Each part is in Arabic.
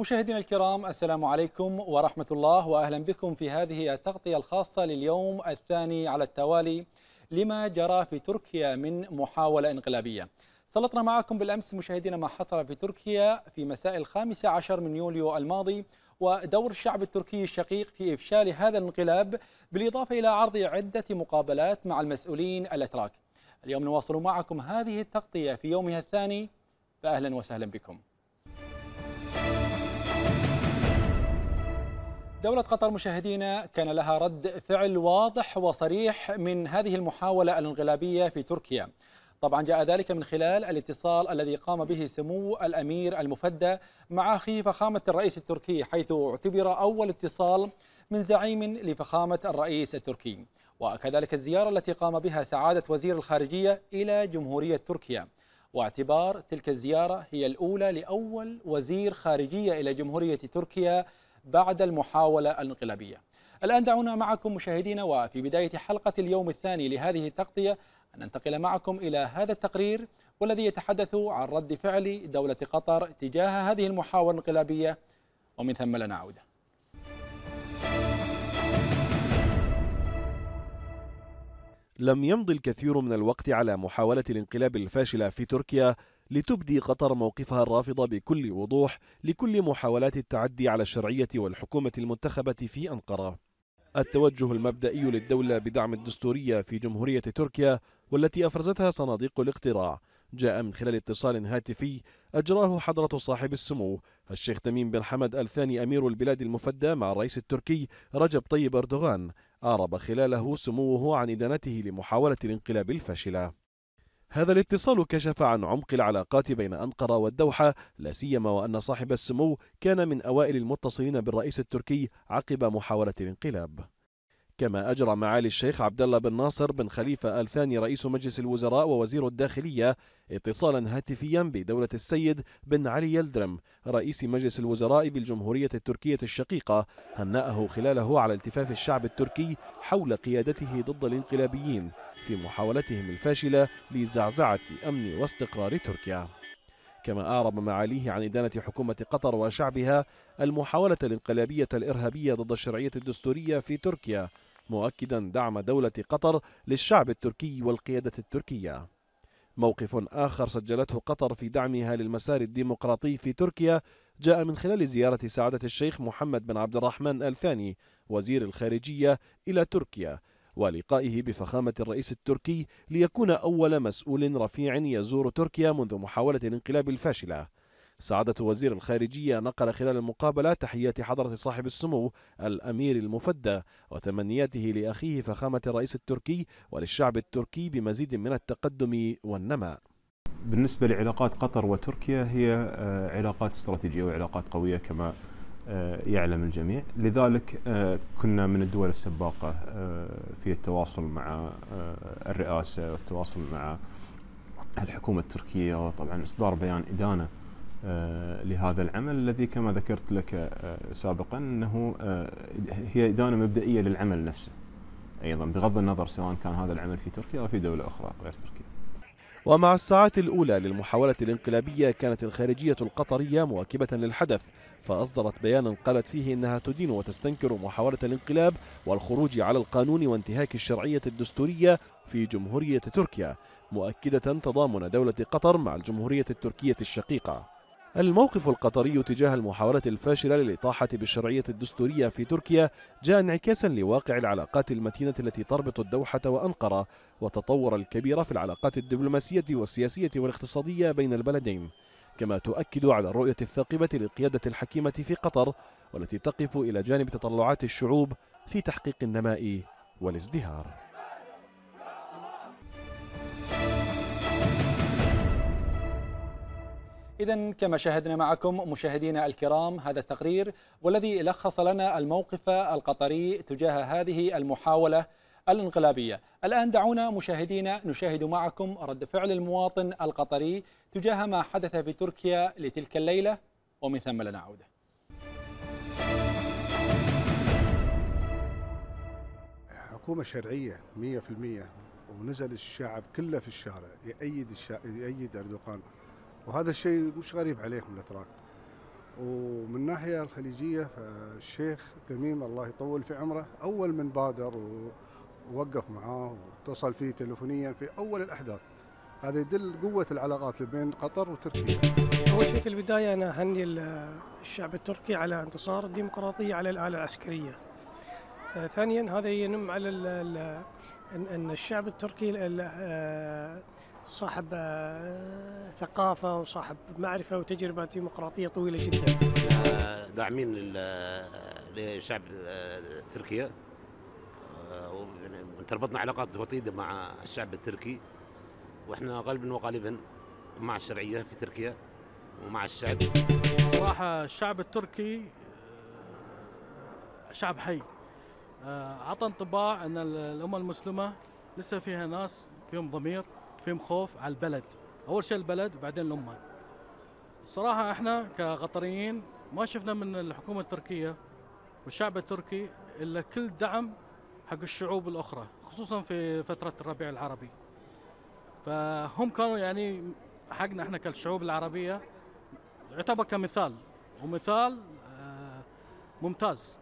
مشاهدينا الكرام السلام عليكم ورحمة الله وأهلا بكم في هذه التغطية الخاصة لليوم الثاني على التوالي لما جرى في تركيا من محاولة انقلابية سلطنا معكم بالأمس مشاهدينا ما حصل في تركيا في مساء الخامس عشر من يوليو الماضي ودور الشعب التركي الشقيق في إفشال هذا الانقلاب بالإضافة إلى عرض عدة مقابلات مع المسؤولين الأتراك اليوم نواصل معكم هذه التغطية في يومها الثاني فأهلا وسهلا بكم دولة قطر مشاهدينا كان لها رد فعل واضح وصريح من هذه المحاولة الانقلابية في تركيا طبعا جاء ذلك من خلال الاتصال الذي قام به سمو الأمير المفدى مع أخيه فخامة الرئيس التركي حيث اعتبر أول اتصال من زعيم لفخامة الرئيس التركي وكذلك الزيارة التي قام بها سعادة وزير الخارجية إلى جمهورية تركيا واعتبار تلك الزيارة هي الأولى لأول وزير خارجية إلى جمهورية تركيا بعد المحاولة الانقلابية الآن دعونا معكم مشاهدينا وفي بداية حلقة اليوم الثاني لهذه التغطية أن ننتقل معكم إلى هذا التقرير والذي يتحدث عن رد فعل دولة قطر تجاه هذه المحاولة الانقلابية ومن ثم لنا عوده لم يمض الكثير من الوقت على محاولة الانقلاب الفاشلة في تركيا لتبدي قطر موقفها الرافض بكل وضوح لكل محاولات التعدي على الشرعية والحكومة المنتخبة في أنقرة التوجه المبدئي للدولة بدعم الدستورية في جمهورية تركيا والتي أفرزتها صناديق الاقتراع جاء من خلال اتصال هاتفي أجراه حضرة صاحب السمو الشيخ تميم بن حمد الثاني أمير البلاد المفدى مع الرئيس التركي رجب طيب أردوغان أعرب خلاله سموه عن إدانته لمحاولة الانقلاب الفاشلة هذا الاتصال كشف عن عمق العلاقات بين أنقرة والدوحة لا سيما وأن صاحب السمو كان من أوائل المتصلين بالرئيس التركي عقب محاولة الانقلاب كما أجرى معالي الشيخ عبد الله بن ناصر بن خليفة آل ثاني رئيس مجلس الوزراء ووزير الداخلية اتصالا هاتفيا بدولة السيد بن علي يلدرم رئيس مجلس الوزراء بالجمهورية التركية الشقيقة هنأه خلاله على التفاف الشعب التركي حول قيادته ضد الانقلابيين في محاولتهم الفاشلة لزعزعة أمن واستقرار تركيا كما أعرب معاليه عن إدانة حكومة قطر وشعبها المحاولة الانقلابية الإرهابية ضد الشرعية الدستورية في تركيا مؤكدا دعم دولة قطر للشعب التركي والقيادة التركية موقف آخر سجلته قطر في دعمها للمسار الديمقراطي في تركيا جاء من خلال زيارة سعادة الشيخ محمد بن عبد الرحمن الثاني وزير الخارجية إلى تركيا ولقائه بفخامة الرئيس التركي ليكون أول مسؤول رفيع يزور تركيا منذ محاولة الانقلاب الفاشلة سعادة وزير الخارجية نقل خلال المقابلة تحيات حضرة صاحب السمو الأمير المفدى وتمنياته لأخيه فخامة الرئيس التركي وللشعب التركي بمزيد من التقدم والنماء بالنسبة لعلاقات قطر وتركيا هي آه، علاقات استراتيجية وعلاقات قوية كما آه، يعلم الجميع لذلك آه، كنا من الدول السباقة آه، في التواصل مع الرئاسة والتواصل مع الحكومة التركية وطبعا إصدار بيان إدانة لهذا العمل الذي كما ذكرت لك سابقا أنه هي إدانة مبدئية للعمل نفسه أيضا بغض النظر سواء كان هذا العمل في تركيا أو في دولة أخرى غير تركيا ومع الساعات الأولى للمحاولة الانقلابية كانت الخارجية القطرية مواكبة للحدث فأصدرت بيانا قالت فيه إنها تدين وتستنكر محاولة الانقلاب والخروج على القانون وانتهاك الشرعية الدستورية في جمهورية تركيا مؤكدة تضامن دولة قطر مع الجمهورية التركية الشقيقة الموقف القطري تجاه المحاولة الفاشلة للإطاحة بالشرعية الدستورية في تركيا جاء انعكاسا لواقع العلاقات المتينة التي تربط الدوحة وأنقرة وتطور الكبير في العلاقات الدبلوماسية والسياسية والاقتصادية بين البلدين كما تؤكد على الرؤية الثاقبة للقيادة الحكيمة في قطر والتي تقف إلى جانب تطلعات الشعوب في تحقيق النماء والازدهار إذا كما شاهدنا معكم مشاهدينا الكرام هذا التقرير والذي لخص لنا الموقف القطري تجاه هذه المحاولة الانقلابية الآن دعونا مشاهدينا نشاهد معكم رد فعل المواطن القطري تجاه ما حدث في تركيا لتلك الليلة ومن ثم لنا عودة حكومة شرعية 100% ونزل الشعب كله في الشارع يأيد, الشعب يأيد أردوغان وهذا الشيء مش غريب عليهم الاتراك ومن ناحية الخليجية فالشيخ تميم الله يطول في عمره أول من بادر ووقف معاه واتصل فيه تلفونيا في أول الأحداث هذا يدل قوة العلاقات بين قطر وتركيا أول شيء في البداية أنا أهني الشعب التركي على انتصار الديمقراطية على الآلة العسكرية آه، ثانيا هذا ينم على أن الشعب التركي آه، صاحب آه، ثقافة وصاحب معرفة وتجربة ديمقراطية طويلة جدا آه، داعمين آه، لشعب تركيا تربطنا علاقات وطيدة مع الشعب التركي وإحنا غالبا وغالبا مع الشرعية في تركيا ومع الشعب صراحة الشعب التركي شعب حي أعطى انطباع أن الأمة المسلمة لسه فيها ناس فيهم ضمير فيهم خوف على البلد اول شيء البلد وبعدين الامه الصراحه احنا كقطريين ما شفنا من الحكومه التركيه والشعب التركي الا كل دعم حق الشعوب الاخرى خصوصا في فتره الربيع العربي فهم كانوا يعني حقنا احنا كالشعوب العربيه يعتبر كمثال ومثال آه، ممتاز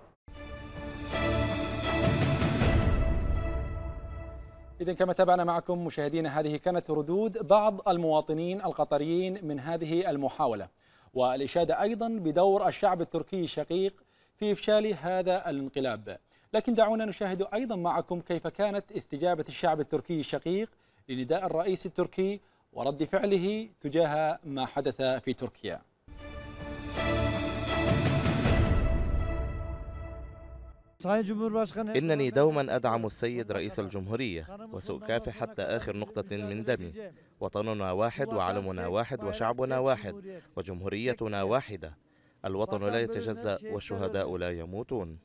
إذا كما تابعنا معكم مشاهدينا هذه كانت ردود بعض المواطنين القطريين من هذه المحاولة والإشادة أيضا بدور الشعب التركي الشقيق في إفشال هذا الانقلاب لكن دعونا نشاهد أيضا معكم كيف كانت استجابة الشعب التركي الشقيق لنداء الرئيس التركي ورد فعله تجاه ما حدث في تركيا إنني دوما أدعم السيد رئيس الجمهورية وسأكافح حتى آخر نقطة من دمي وطننا واحد وعلمنا واحد وشعبنا واحد وجمهوريتنا واحدة الوطن لا يتجزأ والشهداء لا يموتون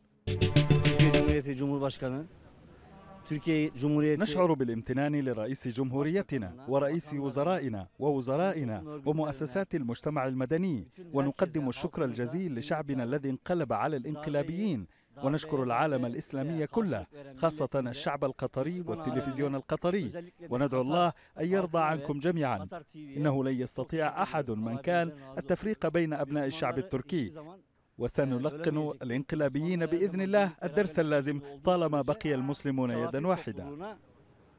نشعر بالامتنان لرئيس جمهوريتنا ورئيس وزرائنا ووزرائنا ومؤسسات المجتمع المدني ونقدم الشكر الجزيل لشعبنا الذي انقلب على الانقلابيين ونشكر العالم الإسلامي كله خاصة الشعب القطري والتلفزيون القطري وندعو الله أن يرضى عنكم جميعا إنه لن يستطيع أحد من كان التفريق بين أبناء الشعب التركي وسنلقن الانقلابيين بإذن الله الدرس اللازم طالما بقي المسلمون يدا واحدة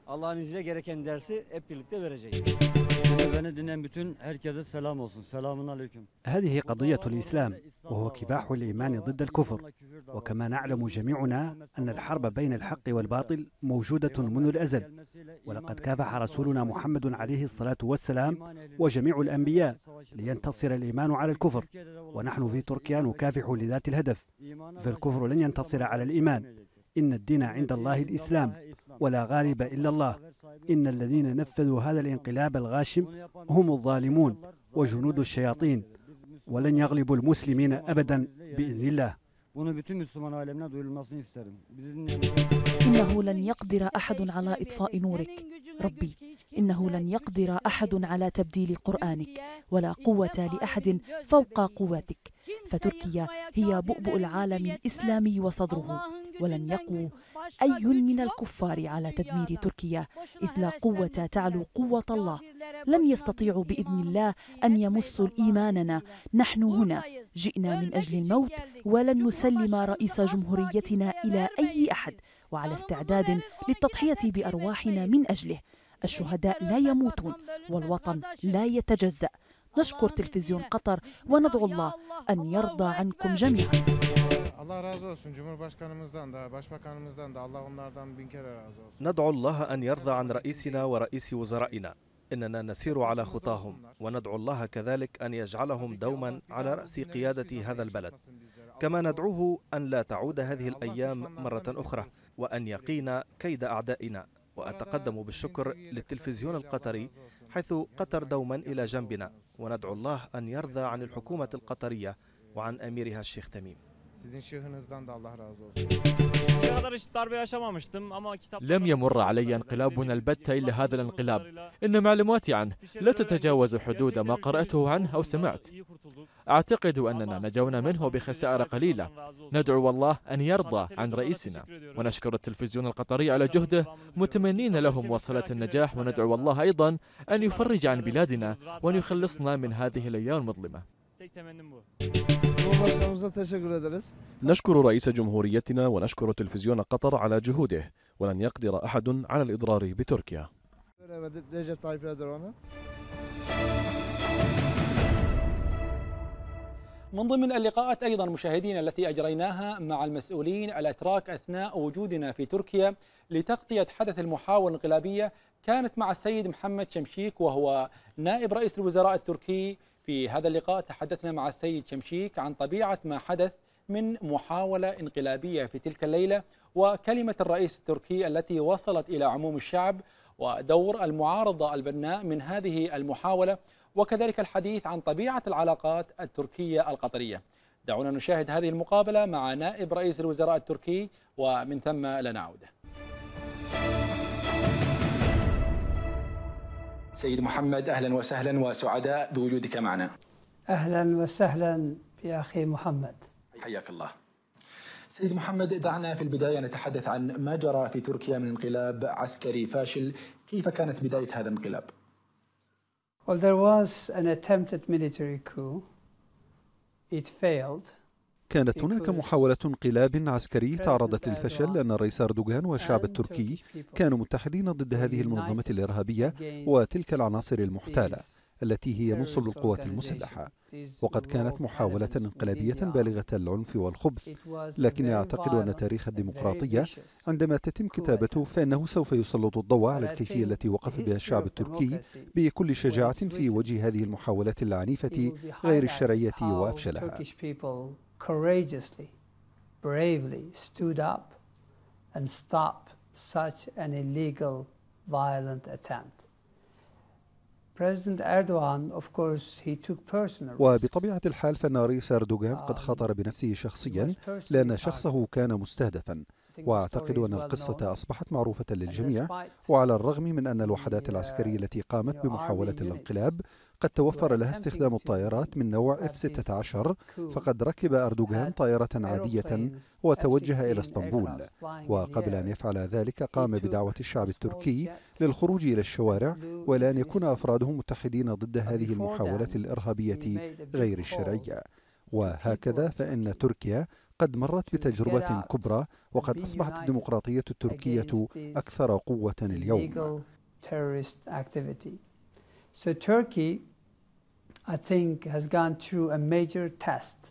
Allah'ın izniyle gereken dersi hep birlikte vereceğiz. هذه قضية الإسلام وهو كباح الإيمان ضد الكفر وكما نعلم جميعنا أن الحرب بين الحق والباطل موجودة منذ الأزل ولقد كافح رسولنا محمد عليه الصلاة والسلام وجميع الأنبياء لينتصر الإيمان على الكفر ونحن في تركيا نكافح لذات الهدف فالكفر لن ينتصر على الإيمان إن الدين عند الله الإسلام ولا غالب إلا الله إن الذين نفذوا هذا الانقلاب الغاشم هم الظالمون وجنود الشياطين ولن يغلبوا المسلمين أبدا بإذن الله إنه لن يقدر أحد على إطفاء نورك ربي إنه لن يقدر أحد على تبديل قرآنك ولا قوة لأحد فوق قوتك فتركيا هي بؤبؤ العالم الإسلامي وصدره ولن يقو أي من الكفار على تدمير تركيا إذ لا قوة تعلو قوة الله لن يستطيعوا بإذن الله أن يمسوا إيماننا نحن هنا جئنا من أجل الموت ولن نسلم رئيس جمهوريتنا إلى أي أحد وعلى استعداد للتضحية بأرواحنا من أجله الشهداء لا يموتون والوطن لا يتجزأ نشكر تلفزيون قطر وندعو الله أن يرضى عنكم جميعا ندعو الله أن يرضى عن رئيسنا ورئيس وزرائنا إننا نسير على خطاهم وندعو الله كذلك أن يجعلهم دوما على رأس قيادة هذا البلد كما ندعوه أن لا تعود هذه الأيام مرة أخرى وأن يقينا كيد أعدائنا وأتقدم بالشكر للتلفزيون القطري حيث قطر دوما إلى جنبنا وندعو الله أن يرضى عن الحكومة القطرية وعن أميرها الشيخ تميم Sizin şığınızdan da Allah razı olsun. لم يمر علي انقلابنا البتة إلا هذا الانقلاب إن معلوماتي عنه لا تتجاوز حدود ما قرأته عنه أو سمعت أعتقد أننا نجونا منه بخسائر قليلة ندعو الله أن يرضى عن رئيسنا ونشكر التلفزيون القطري على جهده متمنين لهم وصلة النجاح وندعو الله أيضا أن يفرج عن بلادنا وأن يخلصنا من هذه الأيام المظلمة نشكر رئيس جمهوريتنا ونشكر تلفزيون قطر على جهوده ولن يقدر أحد على الإضرار بتركيا من ضمن اللقاءات أيضا مشاهدينا التي أجريناها مع المسؤولين الأتراك أثناء وجودنا في تركيا لتغطية حدث المحاولة الانقلابية كانت مع السيد محمد شمشيك وهو نائب رئيس الوزراء التركي في هذا اللقاء تحدثنا مع السيد شمشيك عن طبيعة ما حدث من محاولة انقلابية في تلك الليلة وكلمة الرئيس التركي التي وصلت إلى عموم الشعب ودور المعارضة البناء من هذه المحاولة وكذلك الحديث عن طبيعة العلاقات التركية القطرية دعونا نشاهد هذه المقابلة مع نائب رئيس الوزراء التركي ومن ثم لنعود سيد محمد أهلا وسهلا وسعداء بوجودك معنا أهلا وسهلا يا اخي محمد حياك الله سيد محمد دعنا في البداية نتحدث عن ما جرى في تركيا من انقلاب عسكري فاشل كيف كانت بداية هذا الانقلاب؟ Well, there was an attempted military coup. It failed. كانت هناك محاولة انقلاب عسكري تعرضت للفشل لأن الرئيس أردوغان والشعب التركي كانوا متحدين ضد هذه المنظمة الإرهابية وتلك العناصر المحتالة التي هي من القوات المسلحة وقد كانت محاولة انقلابية بالغة العنف والخبث لكن أعتقد أن تاريخ الديمقراطية عندما تتم كتابته فإنه سوف يسلط الضوء على الكيفية التي وقف بها الشعب التركي بكل شجاعة في وجه هذه المحاولات العنيفة غير الشرعية وأفشلها courageously, bravely stood up and stopped such an illegal, violent attempt. وبطبيعة الحال فإن رئيس أردوغان قد um, خطر بنفسه شخصيا لأن شخصه كان مستهدفا وأعتقد أن القصة أصبحت معروفة للجميع وعلى الرغم من أن الوحدات العسكرية التي قامت بمحاولة الانقلاب قد توفر لها استخدام الطائرات من نوع F-16 فقد ركب أردوغان طائرة عادية وتوجه إلى اسطنبول وقبل أن يفعل ذلك قام بدعوة الشعب التركي للخروج إلى الشوارع ولأن يكون أفرادهم متحدين ضد هذه المحاولات الإرهابية غير الشرعية وهكذا فإن تركيا قد مرت بتجربة كبرى وقد أصبحت الديمقراطية التركية أكثر قوة اليوم. So Turkey, I think, has gone through a major test.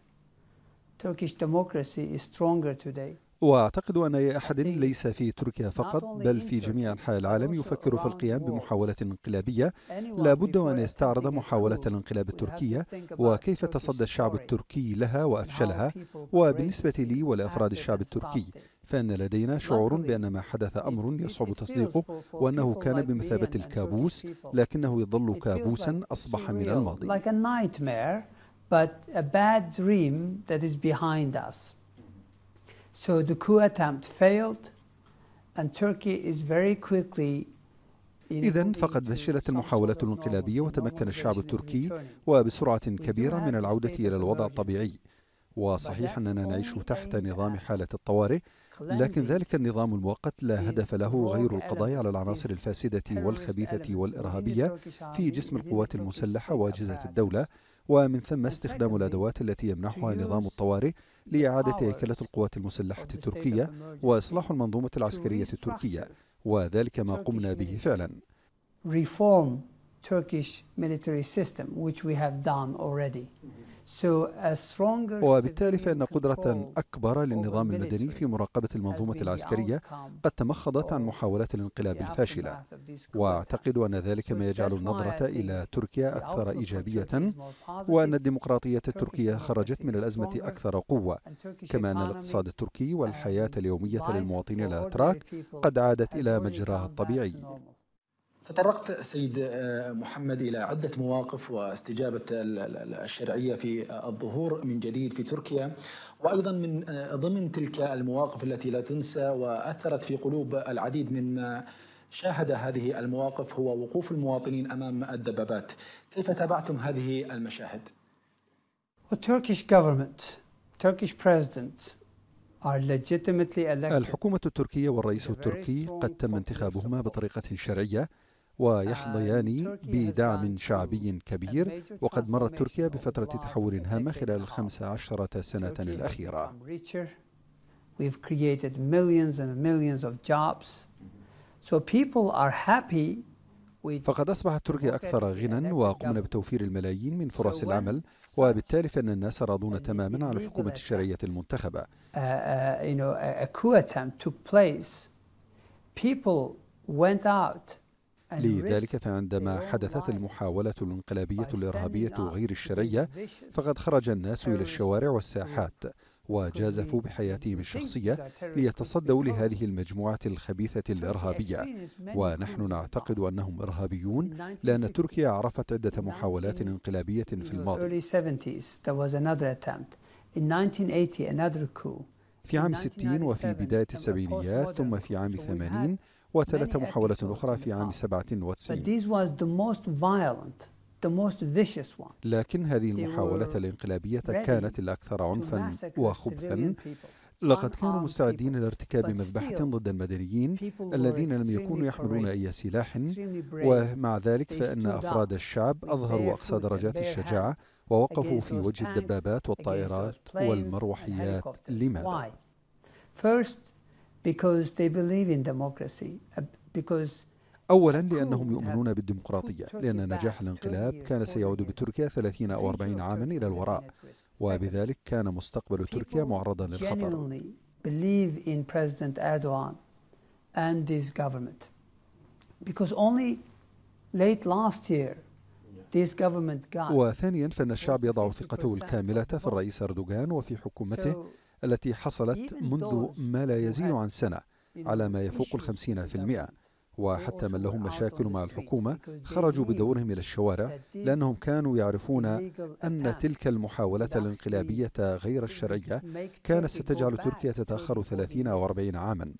Turkish democracy is stronger today. واعتقد ان اي احد ليس في تركيا فقط بل في جميع انحاء العالم يفكر في القيام بمحاوله انقلابيه لابد ان يستعرض محاوله الانقلاب التركيه وكيف تصدى الشعب التركي لها وافشلها وبالنسبه لي ولافراد الشعب التركي فإن لدينا شعور بأن ما حدث أمر يصعب تصديقه وأنه كان بمثابة الكابوس لكنه يظل كابوسا أصبح من الماضي but a bad dream that is behind us. So the coup attempt failed, and Turkey is very quickly إذا فقد فشلت المحاولة الانقلابية وتمكن الشعب التركي وبسرعة كبيرة من العودة إلى الوضع الطبيعي وصحيح أننا نعيش تحت نظام حالة الطوارئ لكن ذلك النظام المؤقت لا إيه، هدف له غير القضاء على العناصر الفاسدة والخبيثة والإرهابية في جسم القوات المسلحة وأجهزة الدولة ومن ثم استخدام الأدوات التي يمنحها نظام الطوارئ لإعادة هيكلة القوات المسلحة التركية وإصلاح المنظومة العسكرية التركية وذلك ما قمنا به فعلا Turkish military system which we have done already. Mm-hmm. وبالتالي فإن قدرة أكبر للنظام المدني في مراقبة المنظومة العسكرية قد تمخضت عن محاولات الانقلاب الفاشلة وأعتقد أن ذلك ما يجعل النظرة إلى تركيا أكثر إيجابية وأن الديمقراطية التركية خرجت من الأزمة أكثر قوة كما أن الاقتصاد التركي والحياة اليومية للمواطنين الأتراك قد عادت إلى مجراها الطبيعي تطرقت سيد آه، محمد إلى عدة مواقف واستجابة الشرعية في آه، الظهور من جديد في تركيا وأيضا من آه، ضمن تلك المواقف التي لا تنسى وأثرت في قلوب العديد مما شاهد هذه المواقف هو وقوف المواطنين أمام الدبابات كيف تابعتم هذه المشاهد؟ الحكومة التركية والرئيس التركي قد تم انتخابهما بطريقة شرعية ويحظيان بدعم شعبي كبير وقد مرت تركيا بفترة تحول هامة خلال الخمس عشرة سنة الأخيرة فقد أصبحت تركيا أكثر غنى وقمنا بتوفير الملايين من فرص العمل وبالتالي فإن الناس راضون تماما على الحكومة الشرعية المنتخبة uh, uh, people went out لذلك فعندما حدثت المحاولة الانقلابية الإرهابية غير الشرعية فقد خرج الناس إلى الشوارع والساحات وجازفوا بحياتهم الشخصية ليتصدوا لهذه المجموعة الخبيثة الإرهابية ونحن نعتقد أنهم إرهابيون لأن تركيا عرفت عدة محاولات انقلابية في الماضي في عام 60 وفي بداية السبعينيات ثم في عام 80 وتلت محاولة أخرى في عام 97 لكن هذه المحاولة الانقلابية كانت الأكثر عنفا وخبثا لقد كانوا مستعدين لارتكاب مذبحة ضد المدنيين الذين لم يكونوا يحملون أي سلاح ومع ذلك فإن أفراد الشعب أظهروا أقصى درجات الشجاعة ووقفوا في وجه الدبابات والطائرات والمروحيات لماذا؟ because they believe in democracy uh, because أولا لأنهم يؤمنون بالديمقراطية لأن نجاح الانقلاب كان سيعود بتركيا 30 أو 40 عاما إلى الوراء وبذلك كان مستقبل تركيا معرضا للخطر وثانيا فإن الشعب يضع ثقته الكاملة في الرئيس أردوغان وفي حكومته التي حصلت منذ ما لا يزيد عن سنة على ما يفوق الخمسين في المئة وحتى من لهم مشاكل مع الحكومة خرجوا بدورهم إلى الشوارع لأنهم كانوا يعرفون أن تلك المحاولة الانقلابية غير الشرعية كانت ستجعل تركيا تتأخر 30 أو 40 عاما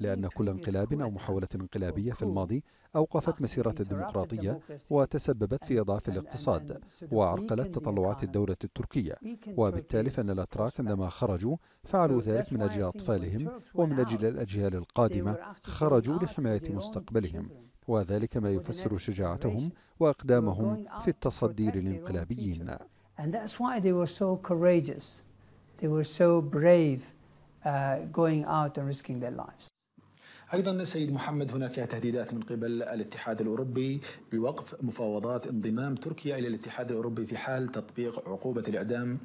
لأن كل انقلاب أو محاولة انقلابية في الماضي أوقفت مسيرة الديمقراطية وتسببت في إضعاف الاقتصاد وعرقلت تطلعات الدولة التركية وبالتالي فإن الأتراك عندما خرجوا فعلوا ذلك من أجل أطفالهم ومن أجل الأجيال القادمة خرجوا لحماية مستقبلهم مستقبلهم وذلك ما يفسر شجاعتهم وأقدامهم في التصدي للانقلابيين And that's why they were so courageous. They were so brave uh, going out and risking their lives. ايضا سيد محمد هناك تهديدات من قبل الاتحاد الاوروبي بوقف مفاوضات انضمام تركيا الى الاتحاد الاوروبي في حال تطبيق عقوبه الاعدام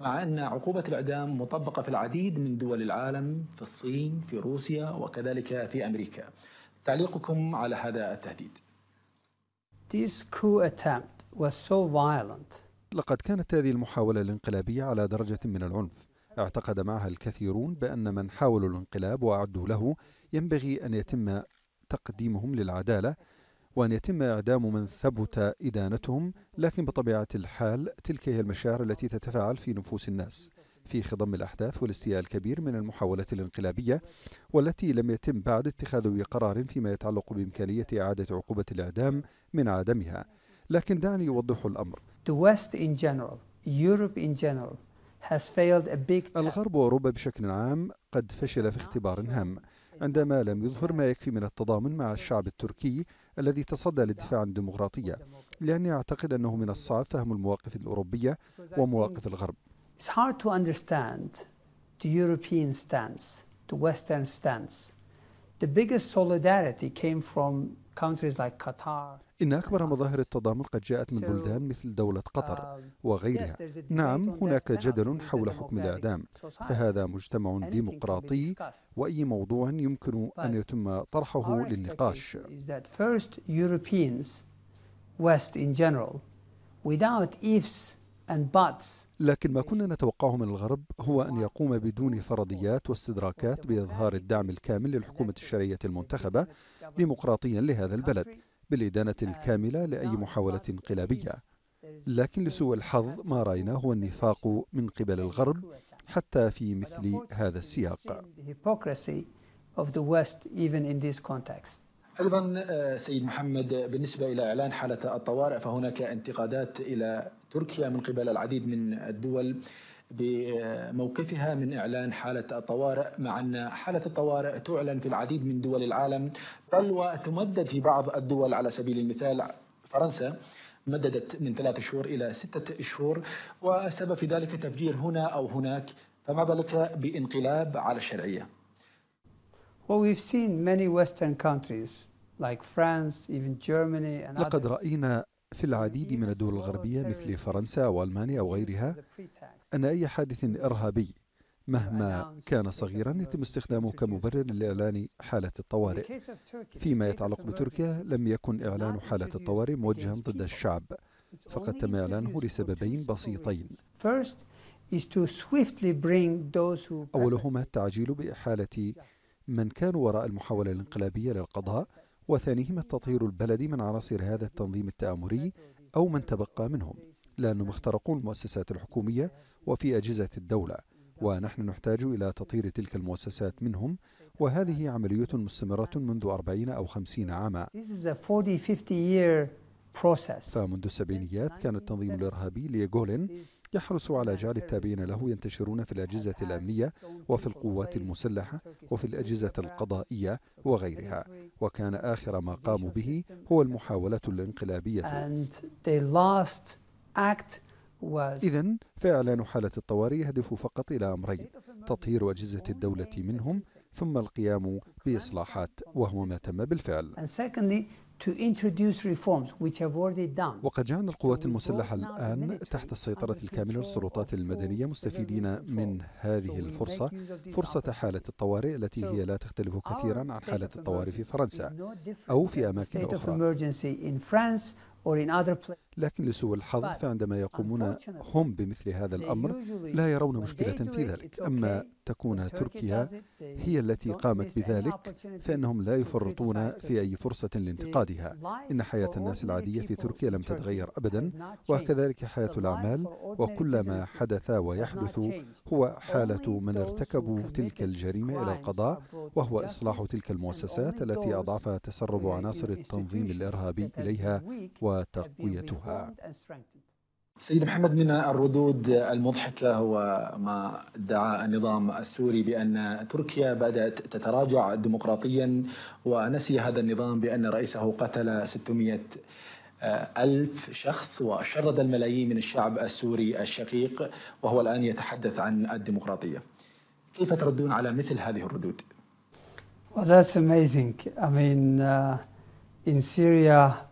مع ان عقوبه الاعدام مطبقه في العديد من دول العالم في الصين في روسيا وكذلك في امريكا تعليقكم على هذا التهديد This coup attempt was so violent. لقد كانت هذه المحاولة الانقلابية على درجة من العنف اعتقد معها الكثيرون بأن من حاولوا الانقلاب وأعدوا له ينبغي أن يتم تقديمهم للعدالة وأن يتم إعدام من ثبت إدانتهم لكن بطبيعة الحال تلك هي المشاعر التي تتفاعل في نفوس الناس في خضم الأحداث والاستياء الكبير من المحاولات الانقلابية والتي لم يتم بعد اتخاذ قرار فيما يتعلق بإمكانية إعادة عقوبة الإعدام من عدمها لكن دعني أوضح الأمر الغرب وأوروبا بشكل عام قد فشل في اختبار هام عندما لم يظهر ما يكفي من التضامن مع الشعب التركي الذي تصدى للدفاع عن الديمقراطية لأني أعتقد أنه من الصعب فهم المواقف الأوروبية ومواقف الغرب It's hard to understand the European stance, the Western stance. The biggest solidarity came from countries like Qatar. إن أكبر مظاهر التضامن قد جاءت من بلدان مثل دولة قطر وغيرها نعم هناك جدل حول حكم الإعدام فهذا مجتمع ديمقراطي وأي موضوع يمكن أن يتم طرحه للنقاش first Europeans, West in general, without ifs لكن ما كنا نتوقعه من الغرب هو أن يقوم بدون فرضيات واستدراكات بإظهار الدعم الكامل للحكومة الشرعية المنتخبة ديمقراطيا لهذا البلد بالإدانة الكاملة لأي محاولة انقلابية لكن لسوء الحظ ما رأيناه هو النفاق من قبل الغرب حتى في مثل هذا السياق ايضا آه، سيد محمد بالنسبه الى اعلان حاله الطوارئ فهناك انتقادات الى تركيا من قبل العديد من الدول بموقفها من اعلان حاله الطوارئ مع ان حاله الطوارئ تعلن في العديد من دول العالم بل وتمدد في بعض الدول على سبيل المثال فرنسا مددت من ثلاثة شهور إلى ستة شهور والسبب في ذلك تفجير هنا أو هناك فما بالك بانقلاب على الشرعية Well, we've seen many Western countries like France, even Germany and لقد رأينا في العديد من الدول الغربية مثل فرنسا وألمانيا وغيرها أن أي حادث إرهابي مهما كان صغيرا يتم استخدامه كمبرر لإعلان حالة الطوارئ فيما يتعلق بتركيا لم يكن إعلان حالة الطوارئ موجها ضد الشعب فقد تم إعلانه لسببين بسيطين أولهما التعجيل بإحالة من كانوا وراء المحاولة الانقلابية للقضاء وثانيهما التطهير البلدي من عناصر هذا التنظيم التآمري أو من تبقى منهم لأنهم اخترقوا المؤسسات الحكومية وفي أجهزة الدولة ونحن نحتاج إلى تطهير تلك المؤسسات منهم وهذه عملية مستمرة منذ أربعين أو خمسين عاما فمنذ السبعينيات كان التنظيم الإرهابي ليغولين يحرص على جعل التابعين له ينتشرون في الأجهزة الأمنية وفي القوات المسلحة وفي الأجهزة القضائية وغيرها وكان آخر ما قاموا به هو المحاولة الانقلابية إذا فإعلان حالة الطوارئ يهدف فقط إلى أمرين تطهير أجهزة الدولة منهم ثم القيام بإصلاحات وهو ما تم بالفعل وقد جعل القوات المسلحة الآن تحت السيطرة الكاملة للسلطات المدنية مستفيدين من هذه الفرصة فرصة حالة الطوارئ التي هي لا تختلف كثيرا عن حالة الطوارئ في فرنسا أو في أماكن أخرى لكن لسوء الحظ فعندما يقومون هم بمثل هذا الأمر لا يرون مشكلة في ذلك أما تكون تركيا هي التي قامت بذلك فإنهم لا يفرطون في أي فرصة لانتقادها إن حياة الناس العادية في تركيا لم تتغير أبدا وكذلك حياة الأعمال وكل ما حدث ويحدث هو حالة من ارتكبوا تلك الجريمة إلى القضاء وهو إصلاح تلك المؤسسات التي أضعف تسرب عناصر التنظيم الإرهابي إليها وتقويتها سيد محمد من الردود المضحكة هو ما ادعى النظام السوري بأن تركيا بدأت تتراجع ديمقراطيا ونسي هذا النظام بأن رئيسه قتل 600 ألف شخص وشرد الملايين من الشعب السوري الشقيق وهو الآن يتحدث عن الديمقراطية كيف تردون على مثل هذه الردود؟ Well, that's amazing. I mean, uh, in Syria,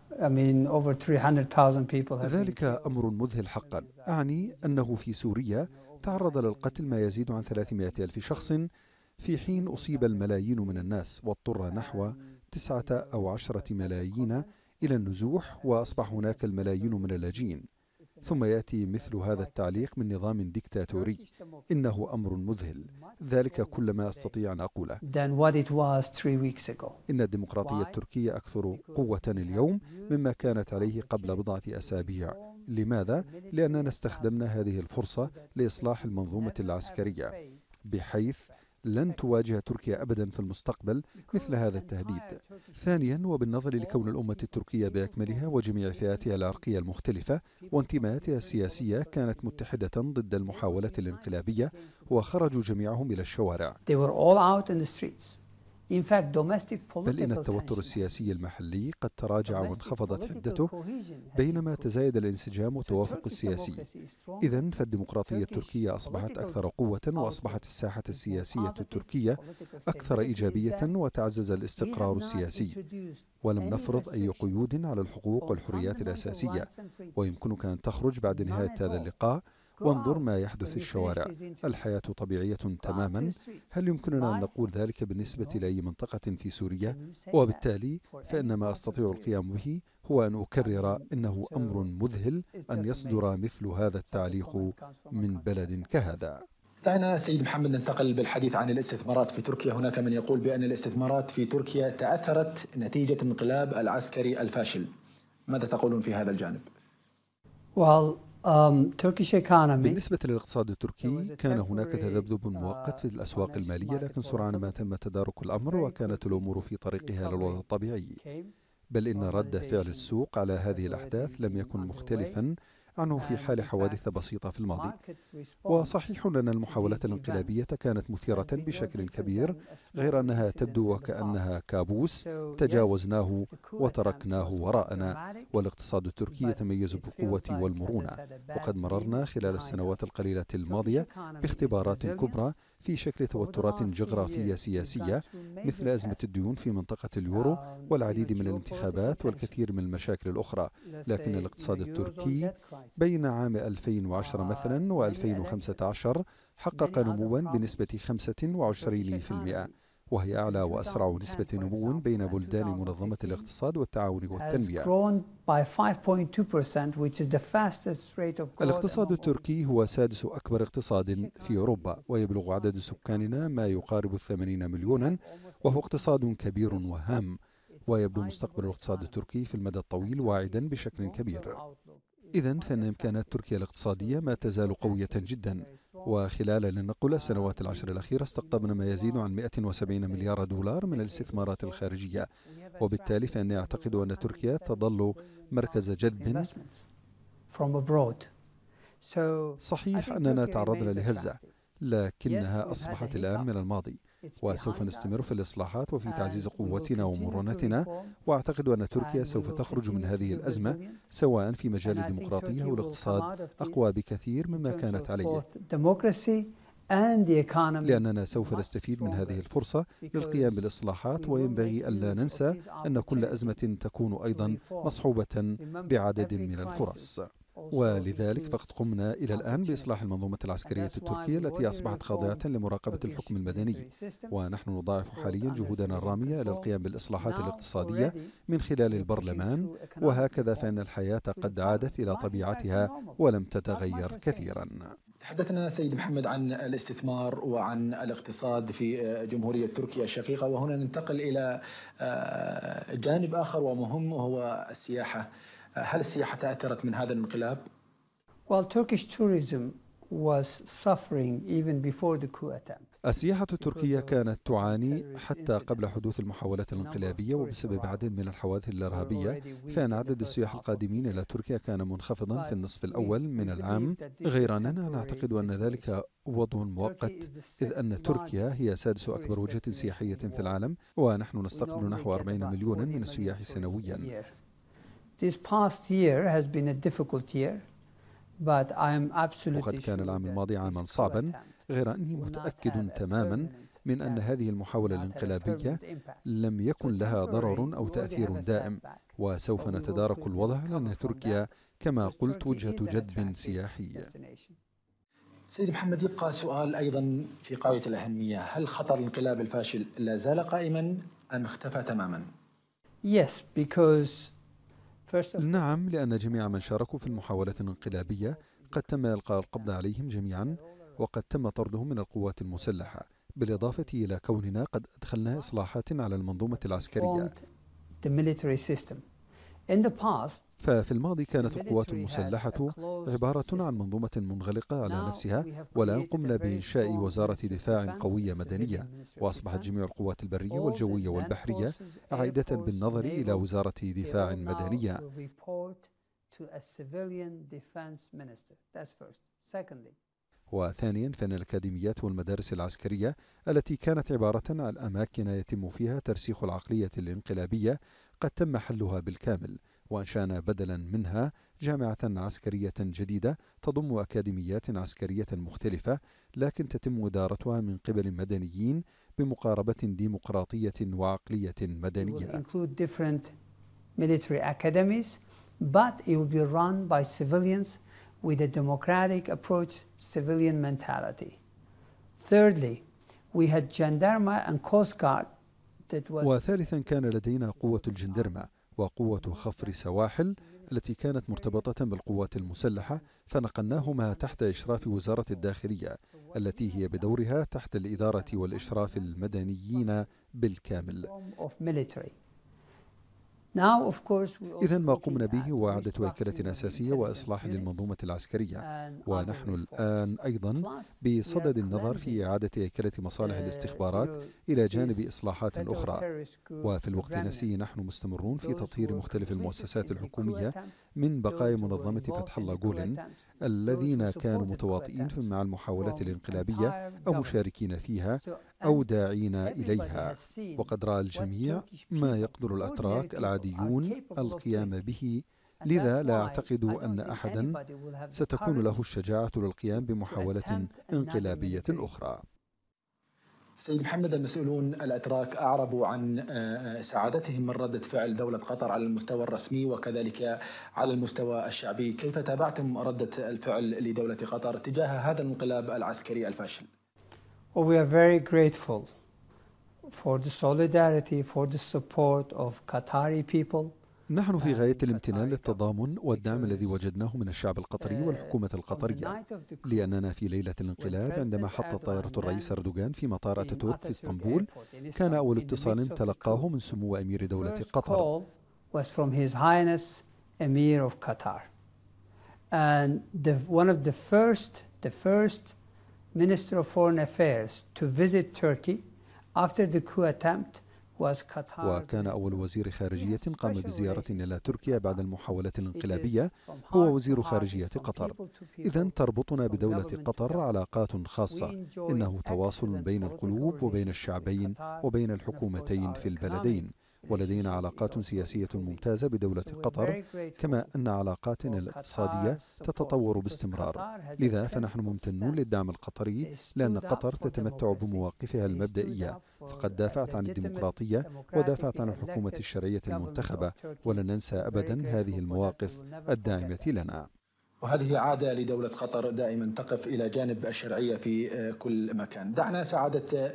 ذلك أمر مذهل حقا أعني أنه في سوريا تعرض للقتل ما يزيد عن 300 ألف شخص في حين أصيب الملايين من الناس واضطر نحو تسعة أو عشرة ملايين إلى النزوح وأصبح هناك الملايين من اللاجئين ثم يأتي مثل هذا التعليق من نظام ديكتاتوري إنه أمر مذهل ذلك كل ما أستطيع أن أقوله إن الديمقراطية التركية أكثر قوة اليوم مما كانت عليه قبل بضعة أسابيع لماذا؟ لأننا استخدمنا هذه الفرصة لإصلاح المنظومة العسكرية بحيث لن تواجه تركيا أبدا في المستقبل مثل هذا التهديد ثانيا وبالنظر لكون الأمة التركية بأكملها وجميع فئاتها العرقية المختلفة وانتماءاتها السياسية كانت متحدة ضد المحاولة الانقلابية وخرجوا جميعهم إلى الشوارع They were all out in the streets. بل إن التوتر السياسي المحلي قد تراجع وانخفضت حدته بينما تزايد الانسجام والتوافق السياسي إذا فالديمقراطية التركية أصبحت أكثر قوة وأصبحت الساحة السياسية التركية أكثر إيجابية وتعزز الاستقرار السياسي ولم نفرض أي قيود على الحقوق والحريات الأساسية ويمكنك أن تخرج بعد نهاية هذا اللقاء وانظر ما يحدث في الشوارع الحياة طبيعية تماما هل يمكننا أن نقول ذلك بالنسبة لأي منطقة في سوريا وبالتالي فإن ما أستطيع القيام به هو أن أكرر إنه أمر مذهل أن يصدر مثل هذا التعليق من بلد كهذا دعنا سيد محمد ننتقل بالحديث عن الاستثمارات في تركيا هناك من يقول بأن الاستثمارات في تركيا تأثرت نتيجة انقلاب العسكري الفاشل ماذا تقولون في هذا الجانب؟ Well, بالنسبة للاقتصاد التركي كان هناك تذبذب آه، مؤقت في الأسواق المالية لكن سرعان ما تم تدارك الأمر وكانت الأمور في طريقها للوضع الطبيعي بل إن رد فعل السوق على هذه الأحداث لم يكن مختلفا عنه في حال حوادث بسيطة في الماضي وصحيح أن المحاولات الانقلابية كانت مثيرة بشكل كبير غير أنها تبدو وكأنها كابوس تجاوزناه وتركناه وراءنا والاقتصاد التركي يتميز بالقوة والمرونة وقد مررنا خلال السنوات القليلة الماضية باختبارات كبرى في شكل توترات جغرافية سياسية مثل أزمة الديون في منطقة اليورو آه، والعديد من الانتخابات والكثير من المشاكل الأخرى لكن الاقتصاد التركي بين عام 2010 آه، مثلا يعني و 2015 حقق نموا بنسبة 25% وهي أعلى وأسرع نسبة نمو بين بلدان منظمة الاقتصاد والتعاون والتنمية الاقتصاد التركي هو سادس أكبر اقتصاد في أوروبا ويبلغ عدد سكاننا ما يقارب الثمانين مليونا وهو اقتصاد كبير وهام ويبدو مستقبل الاقتصاد التركي في المدى الطويل واعدا بشكل كبير إذا فإن إمكانات تركيا الاقتصادية ما تزال قوية جدا وخلال لنقل السنوات العشر الأخيرة استقطبنا ما يزيد عن 170 مليار دولار من الاستثمارات الخارجية وبالتالي فأني أعتقد أن تركيا تظل مركز جذب صحيح أننا تعرضنا لهزة لكنها أصبحت الآن من الماضي وسوف نستمر في الإصلاحات وفي تعزيز قوتنا ومرونتنا وأعتقد أن تركيا سوف تخرج من هذه الأزمة سواء في مجال الديمقراطية والاقتصاد أقوى بكثير مما كانت عليه لأننا سوف نستفيد من هذه الفرصة للقيام بالإصلاحات وينبغي ألا ننسى أن كل أزمة تكون أيضا مصحوبة بعدد من الفرص ولذلك فقد قمنا إلى الآن بإصلاح المنظومة العسكرية التركية التي أصبحت خاضعة لمراقبة الحكم المدني ونحن نضاعف حاليا جهودنا الرامية إلى القيام بالإصلاحات الاقتصادية من خلال البرلمان وهكذا فإن الحياة قد عادت إلى طبيعتها ولم تتغير كثيرا تحدثنا سيد محمد عن الاستثمار وعن الاقتصاد في آه، جمهورية تركيا الشقيقة وهنا ننتقل إلى آه، جانب آخر ومهم وهو السياحة هل السياحة تأثرت من هذا الانقلاب؟ Well, Turkish tourism was suffering even before the coup attempt. السياحة التركية كانت تعاني حتى قبل حدوث المحاولات الانقلابية وبسبب عدد من الحوادث الإرهابية فإن عدد السياح القادمين إلى تركيا كان منخفضا في النصف الأول من العام غير أننا نعتقد أن ذلك وضع مؤقت إذ أن تركيا هي سادس أكبر وجهة سياحية في العالم ونحن نستقبل نحو 40 مليونا من السياح سنويا This past year has been a difficult year. but absolutely وقد كان العام الماضي عاما صعبا غير أني متأكد تماما من أن هذه المحاولة الانقلابية لم يكن لها ضرر أو تأثير دائم وسوف نتدارك الوضع لأن تركيا كما قلت وجهة جذب سياحية سيد محمد يبقى سؤال أيضا في غاية الأهمية هل خطر الانقلاب الفاشل لا زال قائما أم اختفى تماما؟ Yes, because نعم لأن جميع من شاركوا في المحاولة الانقلابية قد تم إلقاء القبض عليهم جميعا وقد تم طردهم من القوات المسلحة بالإضافة إلى كوننا قد أدخلنا إصلاحات على المنظومة العسكرية ففي الماضي كانت القوات المسلحة عبارة عن منظومة منغلقة على نفسها والآن قمنا بإنشاء وزارة دفاع قوية مدنية وأصبحت جميع القوات البرية والجوية والبحرية عائدة بالنظر إلى وزارة دفاع مدنية وثانيا فإن الأكاديميات والمدارس العسكرية التي كانت عبارة عن أماكن يتم فيها ترسيخ العقلية الانقلابية قد تم حلها بالكامل وأنشأنا بدلا منها جامعة عسكرية جديدة تضم أكاديميات عسكرية مختلفة لكن تتم إدارتها من قبل مدنيين بمقاربة ديمقراطية وعقلية مدنية. with a democratic approach, civilian mentality. Thirdly, we had gendarme and coast guard. That was وثالثا كان لدينا قوة الجندرمة وقوة خفر سواحل التي كانت مرتبطة بالقوات المسلحة فنقلناهما تحت إشراف وزارة الداخلية التي هي بدورها تحت الإدارة والإشراف المدنيين بالكامل إذا ما قمنا به هو إعادة هيكلة أساسية وإصلاح للمنظومة العسكرية ونحن الآن أيضا بصدد النظر في إعادة هيكلة مصالح الاستخبارات إلى جانب إصلاحات أخرى وفي الوقت نفسه نحن مستمرون في تطهير مختلف المؤسسات الحكومية من بقايا منظمة فتح الله جولن الذين كانوا متواطئين مع المحاولات الانقلابية أو مشاركين فيها أو داعين إليها وقد رأى الجميع ما يقدر الأتراك العاديون القيام به لذا لا أعتقد أن أحدا ستكون له الشجاعة للقيام بمحاولة انقلابية أخرى سيد محمد المسؤولون الاتراك اعربوا عن آه، آه، سعادتهم من رده فعل دوله قطر على المستوى الرسمي وكذلك على المستوى الشعبي، كيف تابعتم رده الفعل لدوله قطر تجاه هذا الانقلاب العسكري الفاشل؟ Well, we are very grateful for the solidarity, for the support of Qatari people. نحن في uh, غاية الامتنان للتضامن والدعم الذي وجدناه من الشعب القطري uh, والحكومة القطرية لأننا في ليلة الانقلاب عندما حطت طائرة الرئيس أردوغان في مطار أتاتورك في اسطنبول كان أول اتصال تلقاه من سمو أمير دولة قطر Minister of Foreign Affairs to visit Turkey after the coup attempt وكان أول وزير خارجية قام بزيارة إلى تركيا بعد المحاولة الانقلابية هو وزير خارجية قطر إذا تربطنا بدولة قطر علاقات خاصة إنه تواصل بين القلوب وبين الشعبين وبين الحكومتين في البلدين ولدينا علاقات سياسية ممتازة بدولة قطر كما أن علاقاتنا الاقتصادية تتطور باستمرار لذا فنحن ممتنون للدعم القطري لأن قطر تتمتع بمواقفها المبدئية فقد دافعت عن الديمقراطية ودافعت عن الحكومة الشرعية المنتخبة ولن ننسى أبدا هذه المواقف الداعمة لنا وهذه عادة لدولة قطر دائما تقف إلى جانب الشرعية في آه، كل مكان دعنا سعادة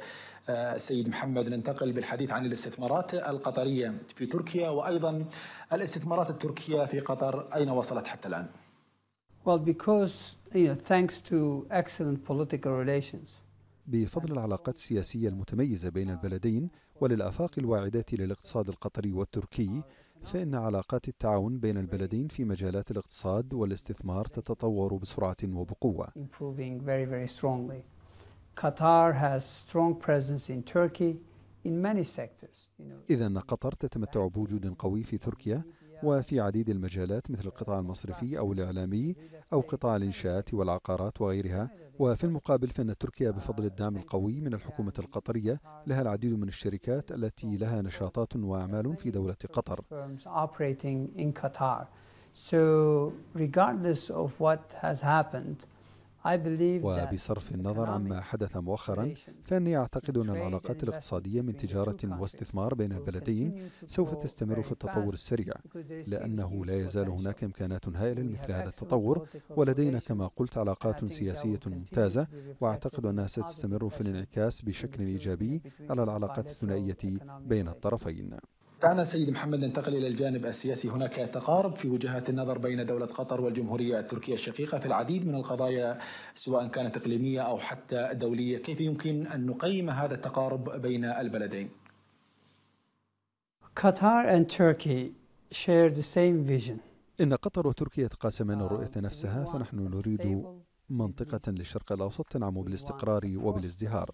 آه، السيد محمد ننتقل بالحديث عن الاستثمارات القطرية في تركيا وأيضا الاستثمارات التركية في قطر أين وصلت حتى الآن؟ Well, because you know, thanks to excellent political relations. بفضل العلاقات السياسية المتميزة بين البلدين وللآفاق الواعدة للاقتصاد القطري والتركي فإن علاقات التعاون بين البلدين في مجالات الاقتصاد والاستثمار تتطور بسرعة وبقوة. إذا قطر تتمتع بوجود قوي في تركيا وفي عديد المجالات مثل القطاع المصرفي أو الإعلامي أو قطاع الإنشاءات والعقارات وغيرها وفي المقابل فإن تركيا بفضل الدعم القوي من الحكومة القطرية لها العديد من الشركات التي لها نشاطات وأعمال في دولة قطر So regardless of what has happened, وبصرف النظر عما حدث مؤخرا فاني اعتقد ان العلاقات الاقتصاديه من تجاره واستثمار بين البلدين سوف تستمر في التطور السريع لانه لا يزال هناك امكانات هائله لمثل هذا التطور ولدينا كما قلت علاقات سياسيه ممتازه واعتقد انها ستستمر في الانعكاس بشكل ايجابي على العلاقات الثنائيه بين الطرفين دعنا سيد محمد ننتقل إلى الجانب السياسي هناك تقارب في وجهات النظر بين دولة قطر والجمهورية التركية الشقيقة في العديد من القضايا سواء كانت إقليمية أو حتى دولية كيف يمكن أن نقيم هذا التقارب بين البلدين؟ قطر and Turkey share the same vision. إن قطر وتركيا تقاسمان الرؤية نفسها فنحن نريد منطقة للشرق الأوسط تنعم بالاستقرار وبالازدهار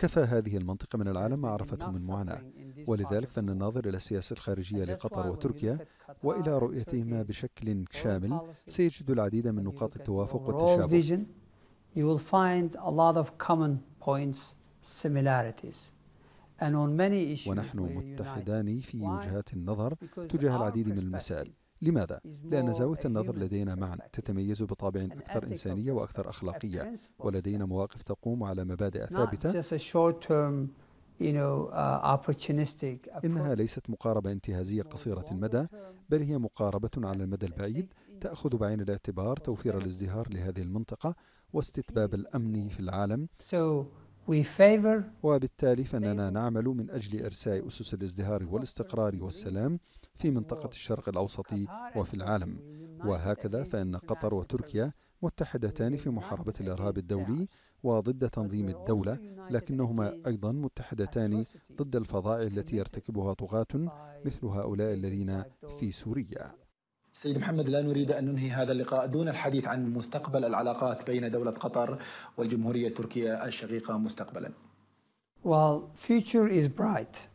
كفى هذه المنطقة من العالم ما عرفته من معاناة ولذلك فإن الناظر إلى السياسة الخارجية لقطر وتركيا وإلى رؤيتهما بشكل شامل سيجد العديد من نقاط التوافق والتشابه ونحن متحدان في وجهات النظر تجاه العديد من المسائل لماذا؟ لأن زاوية النظر لدينا معا تتميز بطابع أكثر إنسانية وأكثر أخلاقية ولدينا مواقف تقوم على مبادئ ثابتة uh, إنها ليست مقاربة انتهازية قصيرة المدى بل هي مقاربة على المدى البعيد تأخذ بعين الاعتبار توفير الازدهار لهذه المنطقة واستتباب الأمن في العالم وبالتالي فإننا نعمل من أجل إرساء أسس الازدهار والاستقرار والسلام في منطقة الشرق الأوسط وفي العالم وهكذا فإن قطر وتركيا متحدتان في محاربة الإرهاب الدولي وضد تنظيم الدولة لكنهما أيضا متحدتان ضد الفظائع التي يرتكبها طغاة مثل هؤلاء الذين في سوريا سيد محمد لا نريد أن ننهي هذا اللقاء دون الحديث عن مستقبل العلاقات بين دولة قطر والجمهورية التركية الشقيقة مستقبلا Well, future is bright.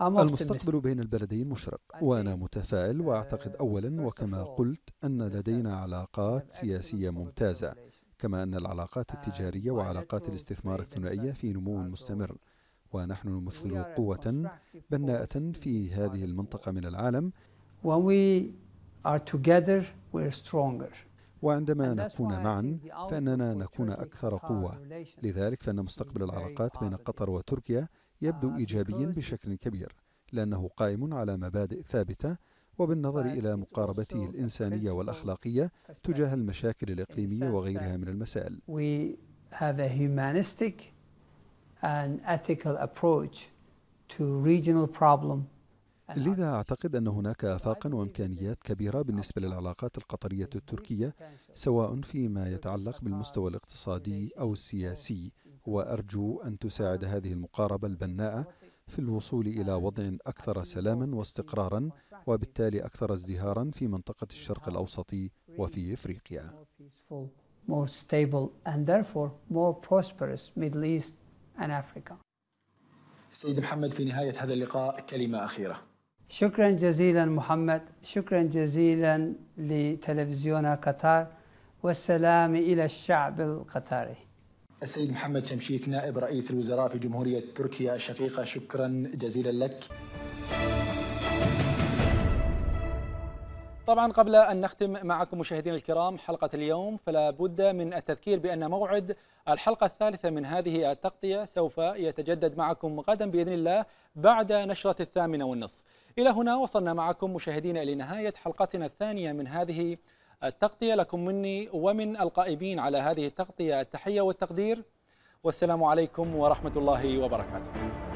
المستقبل بين البلدين مشرق وأنا متفائل وأعتقد آه، أولا وكما قلت أن لدينا علاقات سياسية ممتازة كما أن العلاقات آه، التجارية وعلاقات الاستثمار الثنائية في نمو مستمر ونحن نمثل قوة بناءة في هذه المنطقة من العالم وعندما نكون معا فإننا نكون أكثر قوة لذلك فإن مستقبل العلاقات بين قطر وتركيا يبدو ah, إيجابيا بشكل كبير لأنه قائم على مبادئ ثابتة وبالنظر إلى مقاربته الإنسانية والأخلاقية تجاه المشاكل الإقليمية وغيرها من المسائل. لذا أعتقد أن هناك آفاقا وإمكانيات كبيرة بالنسبة للعلاقات القطرية التركية سواء فيما يتعلق بالمستوى الاقتصادي أو السياسي وأرجو أن تساعد هذه المقاربة البناءة في الوصول إلى وضع أكثر سلاما واستقرارا وبالتالي أكثر ازدهارا في منطقة الشرق الأوسط وفي إفريقيا سيد محمد في نهاية هذا اللقاء كلمة أخيرة. شكرا جزيلا محمد، شكرا جزيلا لتلفزيون قطر والسلام إلى الشعب القطري. السيد محمد شمشيك نائب رئيس الوزراء في جمهورية تركيا الشقيقة شكرا جزيلا لك طبعا قبل أن نختم معكم مشاهدينا الكرام حلقة اليوم فلا بد من التذكير بأن موعد الحلقة الثالثة من هذه التغطية سوف يتجدد معكم غدا بإذن الله بعد نشرة الثامنة والنصف إلى هنا وصلنا معكم مشاهدينا إلى نهاية حلقتنا الثانية من هذه التغطية لكم مني ومن القائمين على هذه التغطية التحية والتقدير والسلام عليكم ورحمة الله وبركاته